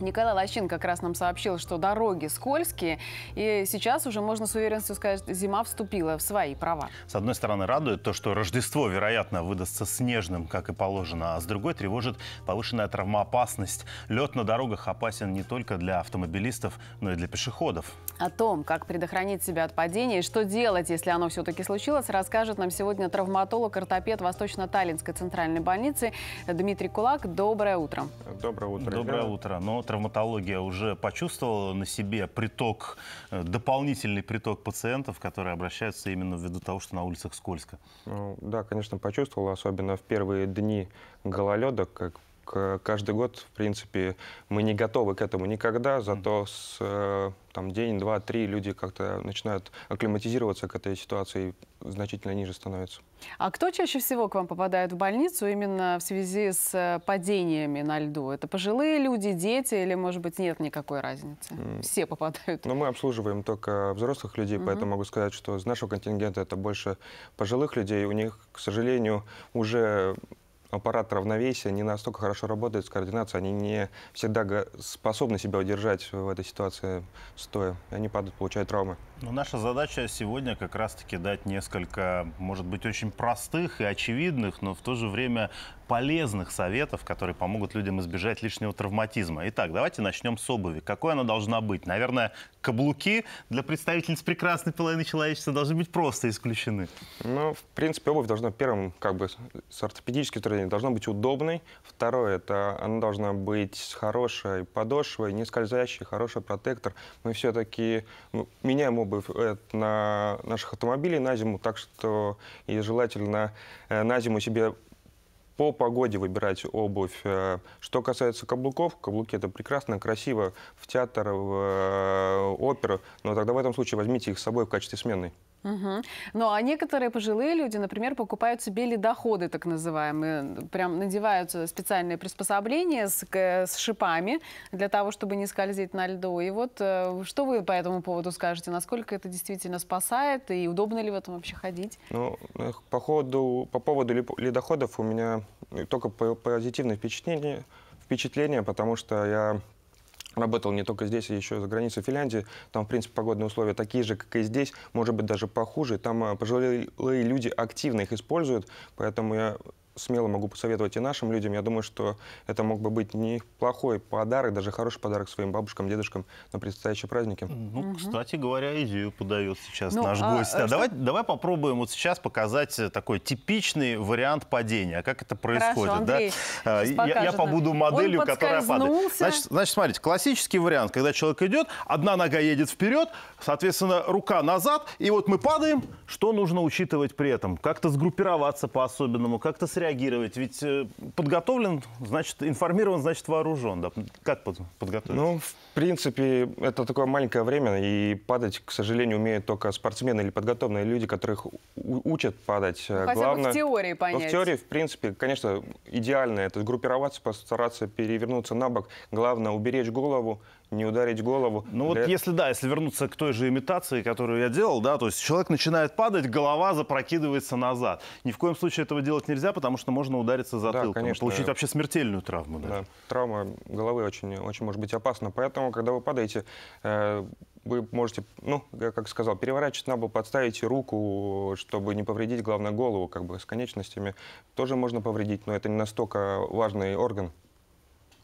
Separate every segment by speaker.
Speaker 1: Николай Лощин как раз нам сообщил, что дороги скользкие, и сейчас уже можно с уверенностью сказать, зима вступила в свои права.
Speaker 2: С одной стороны, радует то, что Рождество, вероятно, выдастся снежным, как и положено, а с другой тревожит повышенная травмоопасность. Лед на дорогах опасен не только для автомобилистов, но и для пешеходов.
Speaker 1: О том, как предохранить себя от падения и что делать, если оно все-таки случилось, расскажет нам сегодня травматолог-ортопед Восточно-Таллинской центральной больницы Дмитрий Кулак. Доброе утро.
Speaker 2: Доброе утро. Доброе утро. Но травматология уже почувствовала на себе приток, э, дополнительный приток пациентов,
Speaker 3: которые обращаются именно ввиду того, что на улицах скользко? Ну, да, конечно, почувствовала, особенно в первые дни гололеда, как каждый год, в принципе, мы не готовы к этому никогда, зато с э, там, день, два, три люди как-то начинают акклиматизироваться к этой ситуации и значительно ниже становятся.
Speaker 1: А кто чаще всего к вам попадает в больницу именно в связи с э, падениями на льду? Это пожилые люди, дети или, может быть, нет никакой разницы? Все попадают.
Speaker 3: Но ну, мы обслуживаем только взрослых людей, угу. поэтому могу сказать, что из нашего контингента это больше пожилых людей. У них, к сожалению, уже аппарат равновесия не настолько хорошо работает с координацией, они не всегда способны себя удержать в этой ситуации стоя. И они падают, получают травмы.
Speaker 2: Но ну, наша задача сегодня как раз-таки дать несколько, может быть, очень простых и очевидных, но в то же время полезных советов, которые помогут людям избежать лишнего травматизма. Итак, давайте начнем с обуви. Какой она должна быть? Наверное, каблуки для представительниц прекрасной половины человечества должны быть просто исключены.
Speaker 3: Ну, в принципе, обувь должна первым, как бы, с ортопедической обусловлена, должна быть удобной. Второе, это она должна быть с хорошей подошвой, не скользящей, хороший протектор. Мы все-таки ну, меняем обувь э, на наших автомобилей на зиму, так что и желательно э, на зиму себе по погоде выбирать обувь. Э, что касается каблуков, каблуки это прекрасно, красиво в театр, в оперу, но тогда в этом случае возьмите их с собой в качестве сменной.
Speaker 1: Угу. Ну а некоторые пожилые люди, например, покупают себе ледоходы, так называемые, прям надевают э, специальные приспособления с, с шипами для того, чтобы не скользить на льду. И вот э, что вы по этому поводу скажете, насколько это действительно спасает и удобно ли в этом вообще ходить?
Speaker 3: Ну, э, по, ходу, по поводу ледоходов у меня только позитивное впечатление, впечатление, потому что я Работал не только здесь, а еще за границей Финляндии. Там, в принципе, погодные условия такие же, как и здесь, может быть, даже похуже. Там а, пожилые люди активно их используют, поэтому я смело могу посоветовать и нашим людям. Я думаю, что это мог бы быть неплохой подарок, даже хороший подарок своим бабушкам, дедушкам на предстоящие праздники. Ну, угу. кстати говоря, идею подает сейчас
Speaker 1: ну, наш а, гость. Э, а давай, что...
Speaker 2: давай попробуем вот сейчас показать э, такой типичный вариант падения. А как это происходит? Хорошо, Андрей, да? я, я побуду моделью, Он которая падает. Значит, значит, смотрите, классический вариант, когда человек идет, одна нога едет вперед, соответственно, рука назад, и вот мы падаем. Что нужно учитывать при этом? Как-то сгруппироваться по-особенному, как-то среагировать реагировать? Ведь э, подготовлен, значит, информирован, значит, вооружен. Да? Как под,
Speaker 3: подготовить? Ну, в принципе, это такое маленькое время, и падать, к сожалению, умеют только спортсмены или подготовленные люди, которых учат падать. Ну, а хотя Главное, бы в теории понять. Ну, в теории, в принципе, конечно, идеально это группироваться, постараться перевернуться на бок. Главное, уберечь голову, не ударить голову. Ну вот
Speaker 2: если, да, если вернуться к той же имитации, которую я делал, да, то есть человек начинает падать, голова запрокидывается назад. Ни в коем случае этого делать нельзя, потому потому что
Speaker 3: можно удариться затылком, да, конечно. получить вообще смертельную травму. Да, травма головы очень, очень может быть опасна, поэтому, когда вы падаете, э, вы можете, ну, как сказал, переворачивать на бок, подставить руку, чтобы не повредить, главное, голову, как бы с конечностями. Тоже можно повредить, но это не настолько важный орган.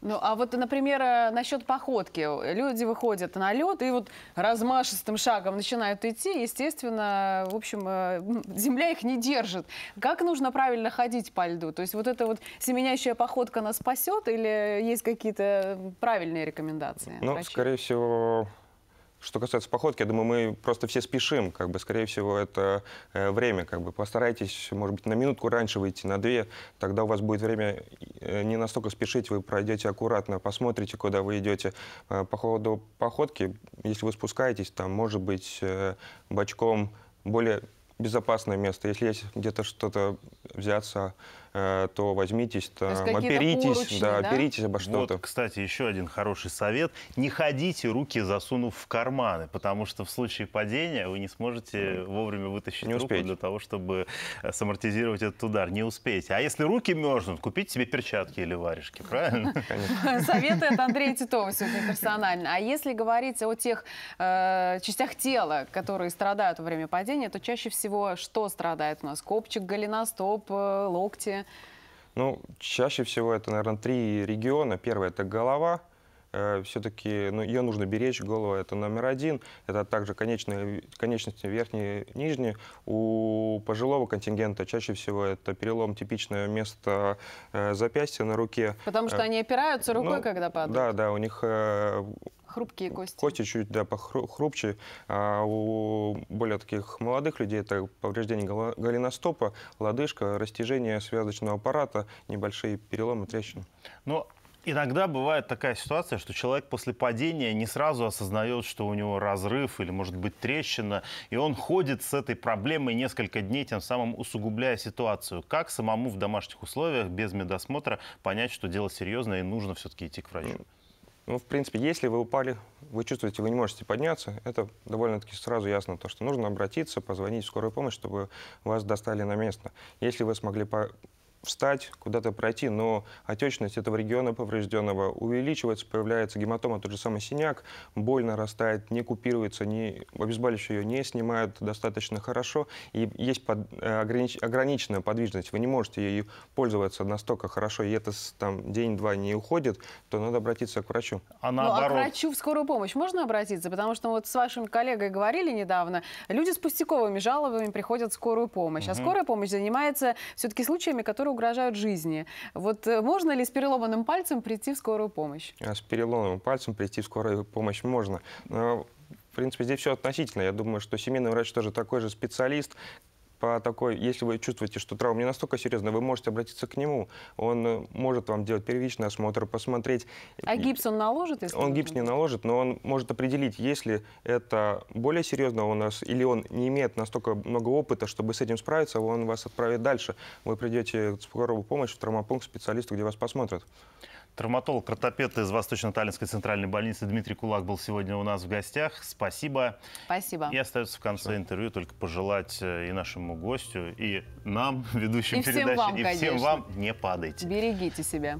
Speaker 1: Ну, а вот, например, э, насчет походки. Люди выходят на лед и вот размашистым шагом начинают идти. Естественно, в общем, э, земля их не держит. Как нужно правильно ходить по льду? То есть вот эта вот семенящая походка нас спасет или есть какие-то правильные рекомендации? Ну, врачей?
Speaker 3: скорее всего, что касается походки, я думаю, мы просто все спешим, как бы, скорее всего, это э, время, как бы, постарайтесь, может быть, на минутку раньше выйти, на две, тогда у вас будет время Э, не настолько спешить, вы пройдете аккуратно, посмотрите, куда вы идете. Э, по ходу походки, если вы спускаетесь, там может быть э, бочком более безопасное место. Если есть где-то что-то взяться, э, то возьмитесь, то, то оперитесь, уручные, да, да? оперитесь обо что-то. Вот, кстати, еще один хороший
Speaker 2: совет. Не ходите руки засунув в карманы, потому что в случае падения вы не сможете вовремя вытащить не руку успеете. для того, чтобы э, самортизировать этот удар. Не успеете. А если руки мерзнут, купите себе перчатки или варежки, правильно?
Speaker 1: Советы от Андрея Титова сегодня персонально. А если говорить о тех э, частях тела, которые страдают во время падения, то чаще всего всего что страдает у нас? Копчик, голеностоп, э, локти?
Speaker 3: Ну, чаще всего это, наверное, три региона. Первое – это голова. Э, Все-таки ну, ее нужно беречь, голова – это номер один. Это также конечные, конечности верхние и нижние. У пожилого контингента чаще всего это перелом типичное место э, запястья на руке. Потому что
Speaker 1: они опираются рукой, ну, когда падают.
Speaker 3: Да, да, у них
Speaker 1: Хрупкие кости.
Speaker 3: Кости чуть, да, похрупче. А у более таких молодых людей это повреждение голеностопа, лодыжка, растяжение связочного аппарата, небольшие переломы, трещины.
Speaker 2: Но Иногда бывает такая ситуация, что человек после падения не сразу осознает, что у него разрыв или, может быть, трещина, и он ходит с этой проблемой несколько дней, тем самым усугубляя ситуацию. Как самому в домашних
Speaker 3: условиях, без медосмотра, понять, что дело серьезное и нужно все-таки идти к врачу? Ну, в принципе, если вы упали, вы чувствуете, вы не можете подняться, это довольно-таки сразу ясно, то, что нужно обратиться, позвонить в скорую помощь, чтобы вас достали на место. Если вы смогли по встать, куда-то пройти, но отечность этого региона поврежденного увеличивается, появляется гематома, тот же самый синяк, боль нарастает, не купируется, не, обезболивающее ее не снимают достаточно хорошо, и есть под, э, огранич, ограниченная подвижность, вы не можете ею пользоваться настолько хорошо, и это там день-два не уходит, то надо обратиться к врачу. А наоборот... Ну, а к врачу
Speaker 1: в скорую помощь можно обратиться? Потому что вот с вашим коллегой говорили недавно, люди с пустяковыми жалобами приходят в скорую помощь, угу. а скорая помощь занимается все-таки случаями, которые которые угрожают жизни. Вот э, можно ли с переломанным пальцем прийти в скорую помощь?
Speaker 3: А с переломанным пальцем прийти в скорую помощь можно. Но в принципе, здесь все относительно. Я думаю, что семейный врач тоже такой же специалист, по такой, если вы чувствуете, что травма не настолько серьезная, вы можете обратиться к нему. Он э, может вам делать первичный осмотр, посмотреть.
Speaker 1: А гипс он наложит? Если он
Speaker 3: гипс не наложит, но он может определить, если это более серьезно у нас, или он не имеет настолько много опыта, чтобы с этим справиться, он вас отправит дальше. Вы придете в скорую помощь, в травмопункт, специалисту, где вас посмотрят.
Speaker 2: Травматолог, ортопед из Восточно-Таллинской центральной больницы Дмитрий Кулак был сегодня у нас в гостях. Спасибо. Спасибо. И остается в конце Спасибо. интервью только пожелать э, и нашему гостю, и нам, ведущим и передачи, всем вам, и конечно. всем вам не падайте.
Speaker 1: Берегите себя.